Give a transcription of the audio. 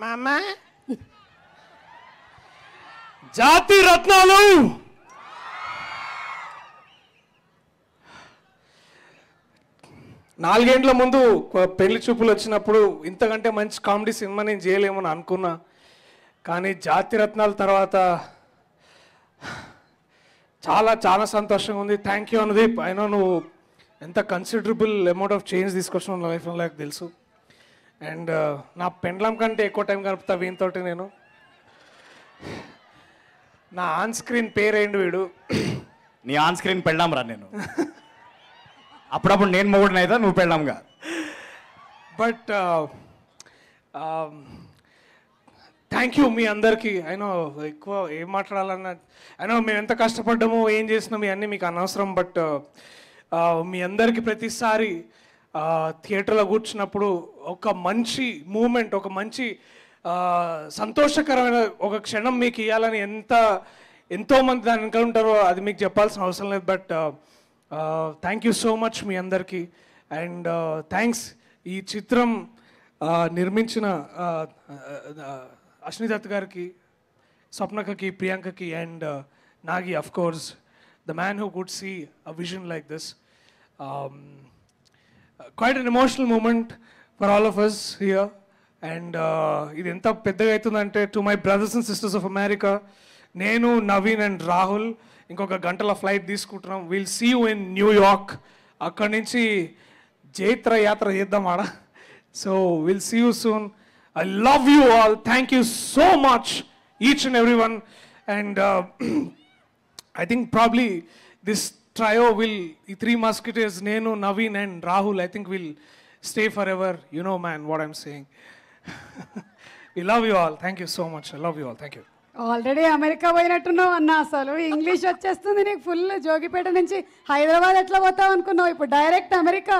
మామా జాతి రత్నాలు నాలుగేండ్ల ముందు పెళ్లి చూపులు వచ్చినప్పుడు ఇంతకంటే మంచి కామెడీ సినిమా నేను చేయలేమని అనుకున్నా కానీ జాతి రత్నాల తర్వాత చాలా చాలా సంతోషంగా ఉంది థ్యాంక్ యూ అనుదీప్ అయినా నువ్వు ఎంత కన్సిడరబుల్ అమౌంట్ ఆఫ్ చేంజ్ తీసుకొచ్చిన లైఫ్ నాకు తెలుసు అండ్ నా పెండ్లం కంటే ఎక్కువ టైం గడుపుతా వీనితోటి నేను నా ఆన్ స్క్రీన్ పేరేంటి వీడు నీ ఆన్ స్క్రీన్ పెళ్ళాం రా నేను అప్పుడప్పుడు నేను మొగుడిని అయితే నువ్వు పెళ్ళాంగా బట్ థ్యాంక్ యూ మీ అందరికీ అయినో ఎక్కువ ఏం మాట్లాడాలన్నా అయినా మేము ఎంత కష్టపడ్డామో ఏం చేసినాం ఇవన్నీ మీకు అనవసరం బట్ మీ అందరికీ ప్రతిసారి థియేటర్లో కూర్చున్నప్పుడు ఒక మంచి మూమెంట్ ఒక మంచి సంతోషకరమైన ఒక క్షణం మీకు ఇవ్వాలని ఎంత ఎంతోమంది దాని వెనకాల ఉంటారో అది మీకు చెప్పాల్సిన అవసరం లేదు but thank you so much మీ అందరికీ అండ్ థ్యాంక్స్ ఈ చిత్రం నిర్మించిన అశ్నిదత్ గారికి స్వప్నకకి ప్రియాంకకి and Nagi of course the man who could see a vision like this quite an emotional moment for all of us here and ఇది ఎంత పెద్దగా అవుతుందంటే to my brothers and sisters of America నేను నవీన్ అండ్ రాహుల్ ఇంకొక గంటల ఫ్లైట్ తీసుకుంటున్నాం will see you in New York అక్కడి నుంచి జైత్ర యాత్ర చేద్దాం ఆడ so will see you soon I love you all thank you so much each and every one and I think probably this trio will ఈ three musketeers నేను Naveen and Rahul I think will stay forever you know man what I'm saying we love you all thank you so much love you all thank you already America పోయినట్టున్నావు అన్నా అసలు English వచ్చేస్తుంది నీకు full Jogipet నుంచి హైదరాబాద్ ఎట్లా పోతావు అనుకున్నావు ఇప్పుడు డైరెక్ట్ అమెరికా